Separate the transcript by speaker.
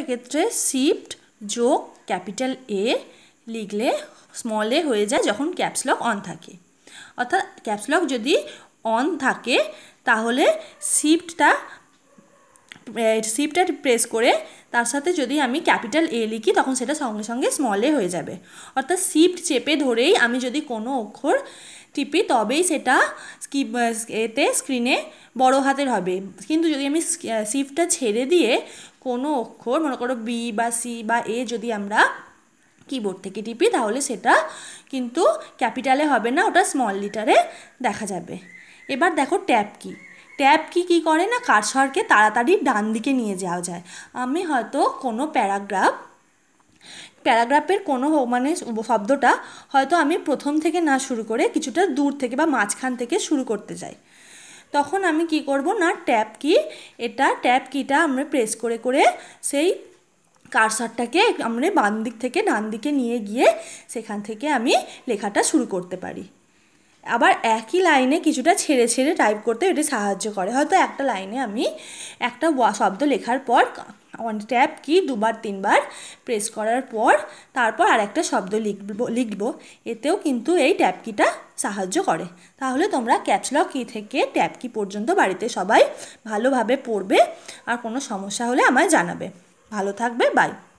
Speaker 1: এক্ষেত্রে শিফট যোগ capital A লিখলে স্মলে হয়ে যায় যখন ক্যাপসলক অন থাকে অর্থাৎ ক্যাপসলক যদি অন থাকে তাহলে শিফটটা শিফটটা প্রেস করে তার সাথে যদি আমি ক্যাপিটাল এ লিখি তখন সেটা সঙ্গে সঙ্গে স্মলে হয়ে যাবে অর্থাৎ শিফট চেপে ধরেই আমি যদি কোনো অক্ষর টিপি তবেই সেটা স্কি এতে স্ক্রিনে বড় হাতের হবে কিন্তু যদি আমি সিফটটা ছেড়ে দিয়ে কোনো অক্ষর মনে করো বি বা সি বা এ যদি আমরা কিবোর্ড থেকে টিপি তাহলে সেটা কিন্তু ক্যাপিটালে হবে না ওটা স্মল লিটারে দেখা যাবে এবার দেখো ট্যাপ কি ট্যাপ কি কি করে না কারসরকে তাড়াতাড়ি ডান দিকে নিয়ে যাওয়া যায় আমি হয়তো কোনো প্যারাগ্রাফ প্যারাগ্রাফের কোনো মানে শব্দটা হয়তো আমি প্রথম থেকে না শুরু করে কিছুটা দূর থেকে বা মাঝখান থেকে শুরু করতে যাই তখন আমি কি করব না ট্যাপ কি এটা ট্যাপ কিটা আমরা প্রেস করে করে সেই কারসারটাকে আমরা বাম দিক থেকে ডান দিকে নিয়ে গিয়ে সেখান থেকে আমি লেখাটা শুরু করতে পারি আবার একই লাইনে কিছুটা ছেড়ে ছেড়ে টাইপ করতে এটি সাহায্য করে হয়তো একটা লাইনে আমি একটা শব্দ লেখার পর অন ট্যাপ কি দুবার তিনবার প্রেস করার পর তারপর আর একটা শব্দ লিখব লিখব এতেও কিন্তু এই ট্যাপ কিটা সাহায্য করে তাহলে তোমরা ক্যাচলক কি থেকে ট্যাপ কি পর্যন্ত বাড়িতে সবাই ভালোভাবে পড়বে আর কোনো সমস্যা হলে আমায় জানাবে ভালো থাকবে বাই